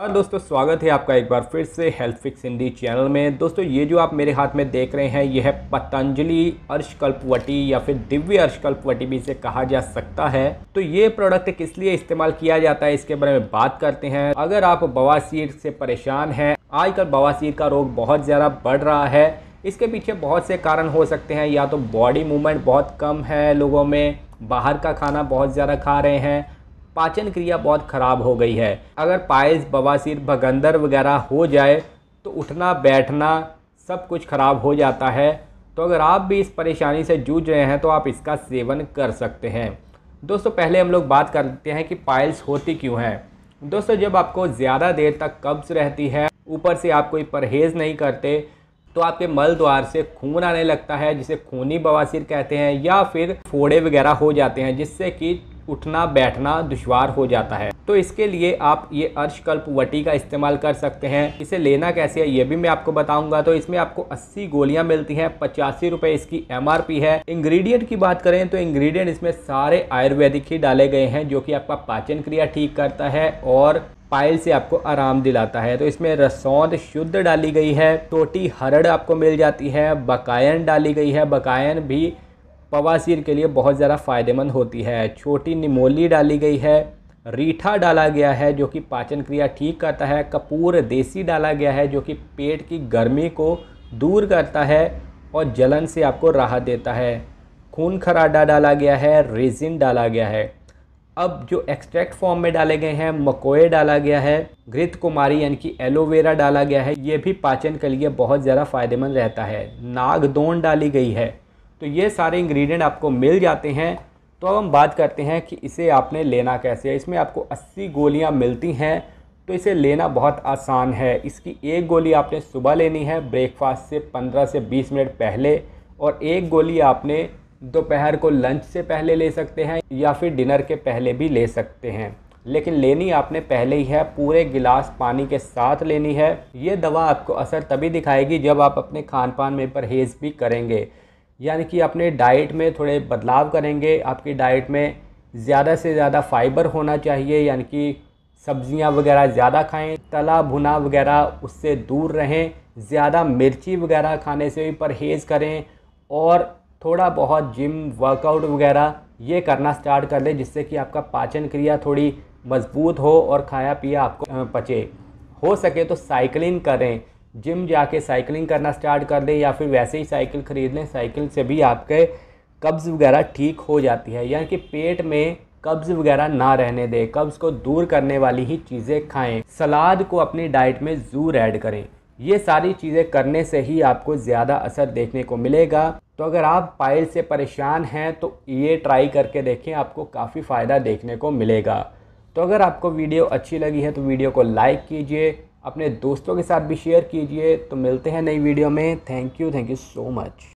और हाँ दोस्तों स्वागत है आपका एक बार फिर से हेल्थ फिक्स हिंदी चैनल में दोस्तों ये जो आप मेरे हाथ में देख रहे हैं यह है पतंजलि अर्शकल्पवटी या फिर दिव्य अर्शकल्पवटी भी इसे कहा जा सकता है तो ये प्रोडक्ट किस लिए इस्तेमाल किया जाता है इसके बारे में बात करते हैं अगर आप बवासीर से परेशान हैं आजकल बवासीर का रोग बहुत ज़्यादा बढ़ रहा है इसके पीछे बहुत से कारण हो सकते हैं या तो बॉडी मूवमेंट बहुत कम है लोगों में बाहर का खाना बहुत ज़्यादा खा रहे हैं पाचन क्रिया बहुत ख़राब हो गई है अगर पायस बवासीर भगंदर वगैरह हो जाए तो उठना बैठना सब कुछ ख़राब हो जाता है तो अगर आप भी इस परेशानी से जूझ रहे हैं तो आप इसका सेवन कर सकते हैं दोस्तों पहले हम लोग बात करते हैं कि पायल्स होती क्यों हैं दोस्तों जब आपको ज़्यादा देर तक कब्ज़ रहती है ऊपर से आप कोई परहेज़ नहीं करते तो आपके मल द्वार से खून आने लगता है जिसे खूनी बवासीर कहते हैं या फिर फोड़े वगैरह हो जाते हैं जिससे कि उठना बैठना दुशवार हो जाता है तो इसके लिए आप ये अर्शकल्प वटी का इस्तेमाल कर सकते हैं इसे लेना कैसे है ये भी मैं आपको बताऊंगा तो इसमें आपको 80 गोलियां मिलती हैं पचासी रुपये इसकी एमआरपी है इंग्रेडिएंट की बात करें तो इंग्रेडिएंट इसमें सारे आयुर्वेदिक ही डाले गए हैं जो कि आपका पाचन क्रिया ठीक करता है और पाइल से आपको आराम दिलाता है तो इसमें रसौंद शुद्ध डाली गई है टोटी हरड़ आपको मिल जाती है बकायन डाली गई है बकायन भी बवासीर के लिए बहुत ज़्यादा फ़ायदेमंद होती है छोटी निमोली डाली गई है रीठा डाला गया है जो कि पाचन क्रिया ठीक करता है कपूर देसी डाला गया है जो कि पेट की गर्मी को दूर करता है और जलन से आपको राहत देता है खून खराडा डाला गया है रेजिन डाला गया है अब जो एक्सट्रैक्ट फॉर्म में डाले गए हैं मकोए डाला गया है घृत कुमारी यानी कि एलोवेरा डाला गया है ये भी पाचन के लिए बहुत ज़्यादा फायदेमंद रहता है नागदोन डाली गई है तो ये सारे इंग्रेडिएंट आपको मिल जाते हैं तो अब हम बात करते हैं कि इसे आपने लेना कैसे है इसमें आपको 80 गोलियां मिलती हैं तो इसे लेना बहुत आसान है इसकी एक गोली आपने सुबह लेनी है ब्रेकफास्ट से 15 से 20 मिनट पहले और एक गोली आपने दोपहर को लंच से पहले ले सकते हैं या फिर डिनर के पहले भी ले सकते हैं लेकिन लेनी आपने पहले ही है पूरे गिलास पानी के साथ लेनी है ये दवा आपको असर तभी दिखाएगी जब आप अपने खान पान में परहेज़ भी करेंगे यानी कि अपने डाइट में थोड़े बदलाव करेंगे आपकी डाइट में ज़्यादा से ज़्यादा फाइबर होना चाहिए यानी कि सब्जियां वगैरह ज़्यादा खाएं तला भुना वगैरह उससे दूर रहें ज़्यादा मिर्ची वगैरह खाने से भी परहेज़ करें और थोड़ा बहुत जिम वर्कआउट वगैरह ये करना स्टार्ट कर लें जिससे कि आपका पाचन क्रिया थोड़ी मजबूत हो और खाया पिया आपको पचे हो सके तो साइकिलिंग करें जिम जाके साइकिलिंग करना स्टार्ट कर दें या फिर वैसे ही साइकिल ख़रीद लें साइकिल से भी आपके कब्ज़ वगैरह ठीक हो जाती है यानी कि पेट में कब्ज़ वगैरह ना रहने दें कब्ज़ को दूर करने वाली ही चीज़ें खाएं सलाद को अपनी डाइट में ज़रूर ऐड करें ये सारी चीज़ें करने से ही आपको ज़्यादा असर देखने को मिलेगा तो अगर आप पाइल से परेशान हैं तो ये ट्राई करके देखें आपको काफ़ी फ़ायदा देखने को मिलेगा तो अगर आपको वीडियो अच्छी लगी है तो वीडियो को लाइक कीजिए अपने दोस्तों के साथ भी शेयर कीजिए तो मिलते हैं नई वीडियो में thank you thank you so much